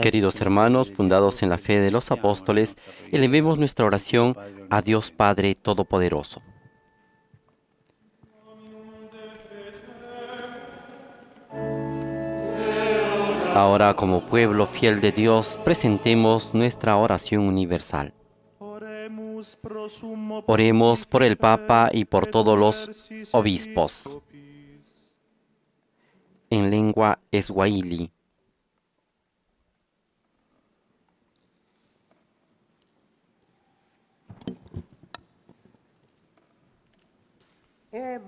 Queridos hermanos, fundados en la fe de los apóstoles, elevemos nuestra oración a Dios Padre Todopoderoso. Ahora, como pueblo fiel de Dios, presentemos nuestra oración universal. Oremos por el Papa y por todos los obispos. En lengua eswaili. Eh,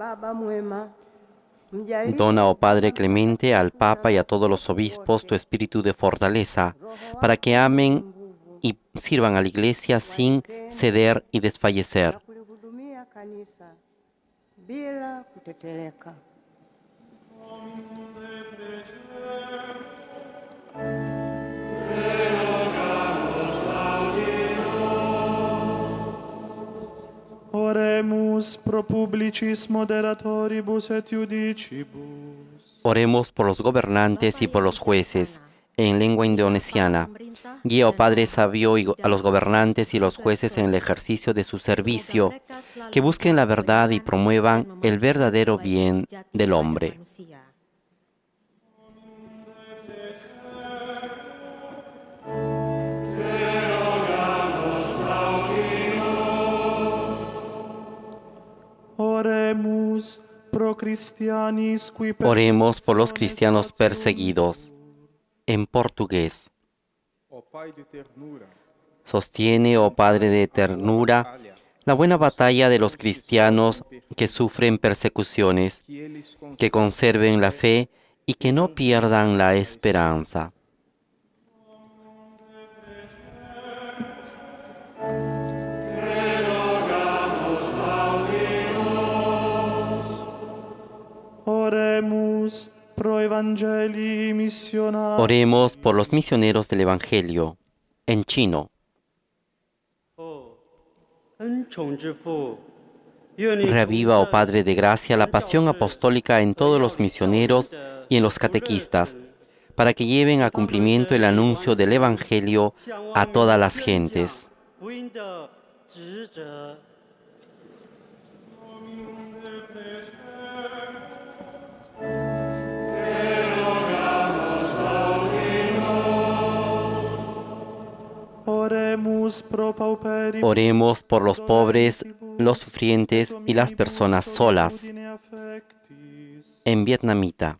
Dona, oh Padre clemente, al Papa y a todos los este obispos tu espíritu de fortaleza, ah, para que amen y sirvan a la Iglesia sin ceder y desfallecer. Oremos por los gobernantes y por los jueces, en lengua indonesiana. Guía, oh Padre sabio, a los gobernantes y los jueces en el ejercicio de su servicio, que busquen la verdad y promuevan el verdadero bien del hombre. Oremos por los cristianos perseguidos en portugués. Sostiene, oh Padre de ternura, la buena batalla de los cristianos que sufren persecuciones, que conserven la fe y que no pierdan la esperanza. Oremos por los misioneros del Evangelio en chino. Oh, Reviva, oh Padre de Gracia, la pasión apostólica en todos los misioneros y en los catequistas, para que lleven a cumplimiento el anuncio del Evangelio a todas las gentes. Oremos por los pobres, los sufrientes y las personas solas. En vietnamita.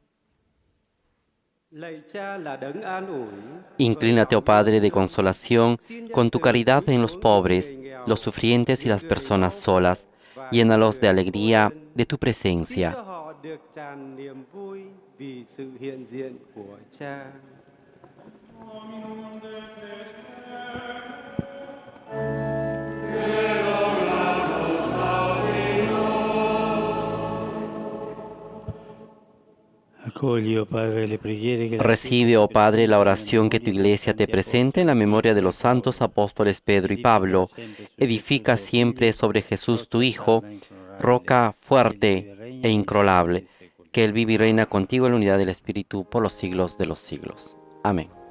Inclínate, oh Padre de consolación, con tu caridad en los pobres, los sufrientes y las personas solas. Llénalos de alegría de tu presencia. Recibe, oh Padre, la oración que tu iglesia te presenta en la memoria de los santos apóstoles Pedro y Pablo. Edifica siempre sobre Jesús tu Hijo, roca fuerte e incrolable, que Él vive y e reina contigo en la unidad del Espíritu por los siglos de los siglos. Amén.